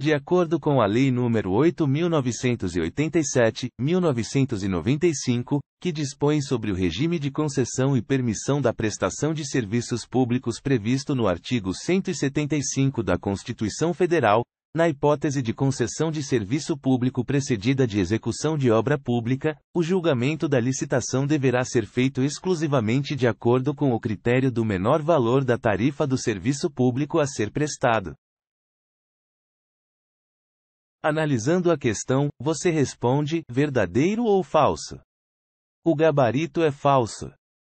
De acordo com a Lei nº 8.987, 1995, que dispõe sobre o regime de concessão e permissão da prestação de serviços públicos previsto no artigo 175 da Constituição Federal, na hipótese de concessão de serviço público precedida de execução de obra pública, o julgamento da licitação deverá ser feito exclusivamente de acordo com o critério do menor valor da tarifa do serviço público a ser prestado. Analisando a questão, você responde: verdadeiro ou falso? O gabarito é falso.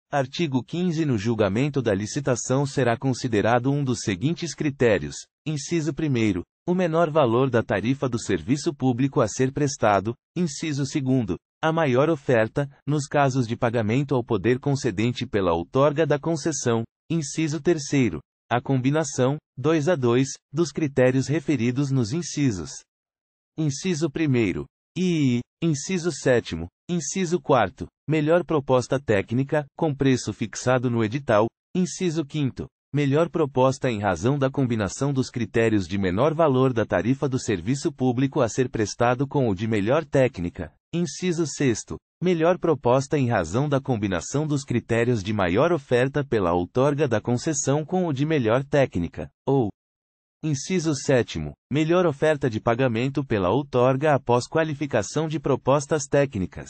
Artigo 15 No julgamento da licitação será considerado um dos seguintes critérios: inciso 1, o menor valor da tarifa do serviço público a ser prestado, inciso 2, a maior oferta, nos casos de pagamento ao poder concedente pela outorga da concessão, inciso 3, a combinação, 2 a 2, dos critérios referidos nos incisos Inciso 1. e Inciso 7. Inciso 4. Melhor proposta técnica, com preço fixado no edital. Inciso 5. Melhor proposta em razão da combinação dos critérios de menor valor da tarifa do serviço público a ser prestado com o de melhor técnica. Inciso 6. Melhor proposta em razão da combinação dos critérios de maior oferta pela outorga da concessão com o de melhor técnica. Ou, Inciso 7. Melhor oferta de pagamento pela outorga após qualificação de propostas técnicas.